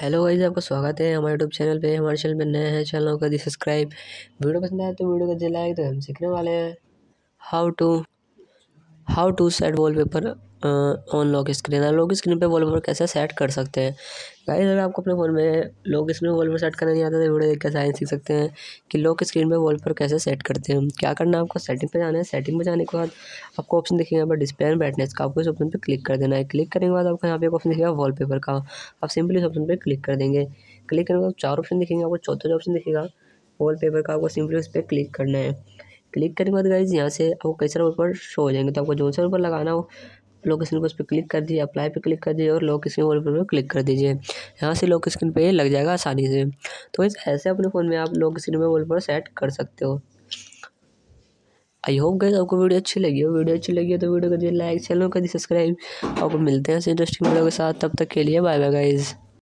hello guys आपका स्वागत है हमारे यूट्यूब चैनल पे हमारे चैनल पे नए हैं चैनल कर दी सब्सक्राइब वीडियो पसंद आए तो वीडियो को लाइक तो हम सीखने वाले हैं how to how to set wallpaper on lock screen है लॉक स्क्रीन पे वॉलपेपर कैसे सेट कर सकते हैं गाइस अगर आपको अपने फ़ोन में लॉक स्क्रीन पर वॉलपेपर सेट करना नहीं आता तो वीडियो देख कर साइन सीख सकते हैं कि लॉक स्क्रीन पे वॉलपेपर कैसे सेट करते हैं क्या करना है आपको सेटिंग पे जाना है सेटिंग पे जाने के बाद आपको ऑप्शन दिखेगा यहाँ पर डिस्प्ले एंड ब्राइटनेस का आपको इस ऑप्शन पर क्लिक कर देना है क्लिक करने के बाद आपको यहाँ पे एक ऑप्शन दिखेगा वॉलपेपर का आप सिंपली इस ऑप्शन पर क्लिक कर देंगे क्लिक करने के बाद चार ऑप्शन दिखेंगे आपको चौथा ऑप्शन दिखेगा वॉलपेपर का आपको सिंपली उस पर क्लिक करना है क्लिक करने के बाद गाइज यहाँ से आपको कई सारे ऊपर शो हो जाएंगे तो आपको जो से ऊपर लगाना हो लोकेशन को उस पर क्लिक कर दीजिए अप्लाई पे क्लिक कर दीजिए और लोकेशन वाले पर क्लिक कर दीजिए यहाँ से लोकेशन स्क्रीन पर लग जाएगा आसानी से तो इस ऐसे अपने फ़ोन में आप में स्क्रीन पर सेट कर सकते हो आई होप गए आपको वीडियो अच्छी लगी हो वीडियो अच्छी लगी हो तो वीडियो को दिए लाइक चैनल को दिए सब्सक्राइब आपको मिलते हैं इंटरेस्टिंग वीडियो के साथ तब तक के लिए बाय बाय गाइज़